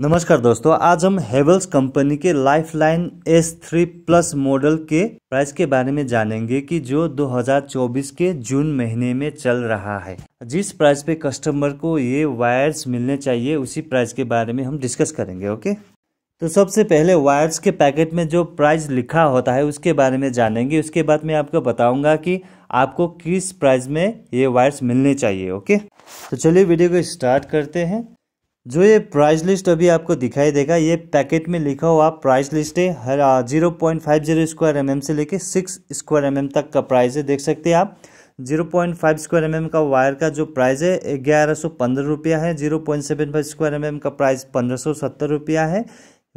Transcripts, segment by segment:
नमस्कार दोस्तों आज हम हेवल्स कंपनी के Lifeline S three plus model के प्राइस के बारे में जानेंगे कि जो 2024 के जून महीने में चल रहा है जिस प्राइस पे कस्टमर को ये वायर्स मिलने चाहिए उसी प्राइस के बारे में हम डिस्कस करेंगे ओके तो सबसे पहले वायर्स के पैकेट में जो प्राइस लिखा होता है उसके बारे में जानेंगे उसके बाद मैं आपको बताऊंगा कि आपको किस प्राइस में ये वायर्स मिलने चाहिए ओके तो चलिए वीडियो को स्टार्ट करते हैं जो ये प्राइस लिस्ट अभी आपको दिखाई देगा ये पैकेट में लिखा हुआ प्राइस लिस्ट है हर zero point five zero square M से लेके सिक्स स्क्वायर एम तक का प्राइस है देख सकते हैं आप zero point five square M का वायर का जो प्राइस है ग्यारह सौ पंद्रह रुपया है zero point seven five square M का प्राइस पंद्रह सौ सत्तर रुपया है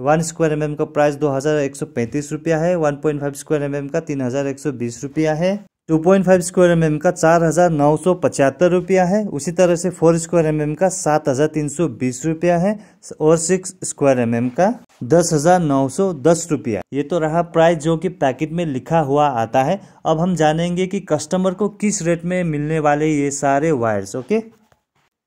वन स्क्वायर एम का प्राइस दो हज़ार एक सौ पैंतीस रुपया है one point five square M का तीन हज़ार एक सौ बीस रुपया है फाइव स्क्वायर एम का चार हज़ार नौ सौ पचहत्तर रुपया है उसी तरह से फोर स्क्वायर एम का सात हज़ार तीन सौ बीस रुपया है और सिक्स स्क्वायर एम का दस हज़ार नौ सौ दस रुपया ये तो रहा प्राइस जो कि पैकेट में लिखा हुआ आता है अब हम जानेंगे कि कस्टमर को किस रेट में मिलने वाले ये सारे वायर्स ओके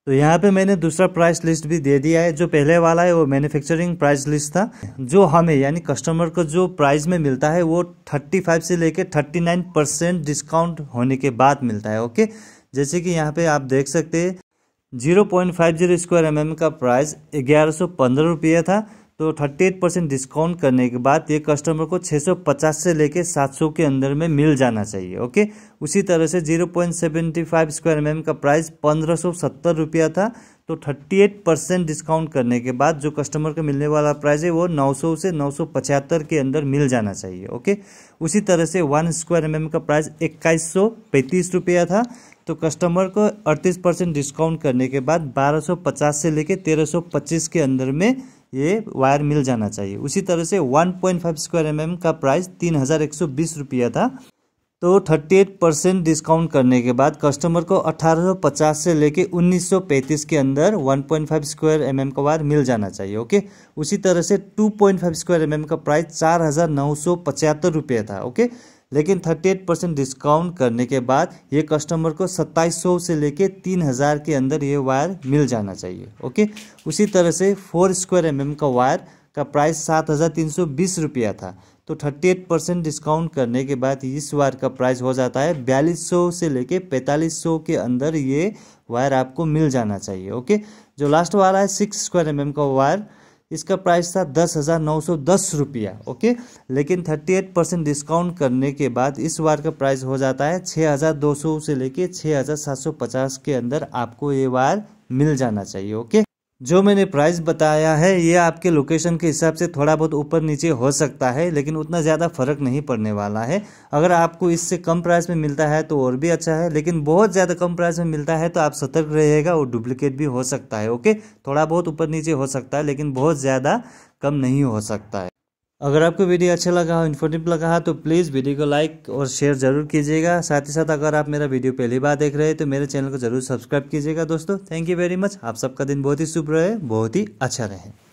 तो यहाँ पे मैंने दूसरा प्राइस लिस्ट भी दे दिया है जो पहले वाला है वो मैन्युफैक्चरिंग प्राइस लिस्ट था जो हमें यानी कस्टमर को जो प्राइस में मिलता है वो 35 से लेके 39 परसेंट डिस्काउंट होने के बाद मिलता है ओके जैसे कि यहाँ पे आप देख सकते हैं zero point five zero square M M का प्राइस ग्यारह सौ पंद्रह रुपये था तो 38 परसेंट डिस्काउंट करने के बाद ये कस्टमर को 650 से लेके 700 के अंदर में मिल जाना चाहिए ओके उसी तरह से 0.75 स्क्वायर एम का प्राइस पंद्रह रुपया था तो 38 परसेंट डिस्काउंट करने के बाद जो कस्टमर का मिलने वाला प्राइस है वो 900 से नौ के अंदर मिल जाना चाहिए ओके उसी तरह से वन स्क्वायर एम का प्राइस इक्कीस रुपया था तो कस्टमर को 38 परसेंट डिस्काउंट करने के बाद 1250 से लेके 1325 के अंदर में ये वायर मिल जाना चाहिए उसी तरह से 1.5 स्क्वायर एम का प्राइस तीन हज़ार एक सौ बीस रुपया था तो 38 परसेंट डिस्काउंट करने के बाद कस्टमर को 1850 से लेके 1935 के अंदर 1.5 स्क्वायर एम का वायर मिल जाना चाहिए ओके उसी तरह से 2.5 स्क्वायर एम का प्राइस चार हज़ार नौ सौ पचहत्तर रुपये था ओके लेकिन 38 परसेंट डिस्काउंट करने के बाद ये कस्टमर को 2700 से लेके 3000 के अंदर ये वायर मिल जाना चाहिए ओके उसी तरह से फोर स्क्वायर एम का वायर का प्राइस सात हज़ार तीन सौ बीस रुपया था तो थर्टी एट परसेंट डिस्काउंट करने के बाद इस वायर का प्राइस हो जाता है बयालीस सौ से लेके पैंतालीस सौ के अंदर ये वायर आपको मिल जाना चाहिए ओके जो लास्ट वाला है सिक्स स्क्वायर एम का वायर इसका प्राइस था दस हज़ार नौ सौ दस रुपया ओके लेकिन थर्टी एट परसेंट डिस्काउंट करने के बाद इस वार का प्राइस हो जाता है छः हज़ार दो सौ से लेके छः हज़ार सात सौ पचास के अंदर आपको ये वार मिल जाना चाहिए ओके जो मैंने प्राइस बताया है ये आपके लोकेशन के हिसाब से थोड़ा बहुत ऊपर नीचे हो सकता है लेकिन उतना ज़्यादा फ़र्क नहीं पड़ने वाला है अगर आपको इससे कम प्राइस में मिलता है तो और भी अच्छा है लेकिन बहुत ज़्यादा कम प्राइस में मिलता है तो आप सतर्क रहिएगा और डुप्लीकेट भी हो सकता है ओके थोड़ा बहुत ऊपर नीचे हो सकता है लेकिन बहुत ज़्यादा कम नहीं हो सकता है अगर आपको वीडियो अच्छा लगा हो इन्फॉर्मेटिव लगा हो तो प्लीज़ वीडियो को लाइक और शेयर जरूर कीजिएगा साथ ही साथ अगर आप मेरा वीडियो पहली बार देख रहे हैं तो मेरे चैनल को जरूर सब्सक्राइब कीजिएगा दोस्तों थैंक यू वेरी मच आप सबका दिन बहुत ही शुभ रहे बहुत ही अच्छा रहे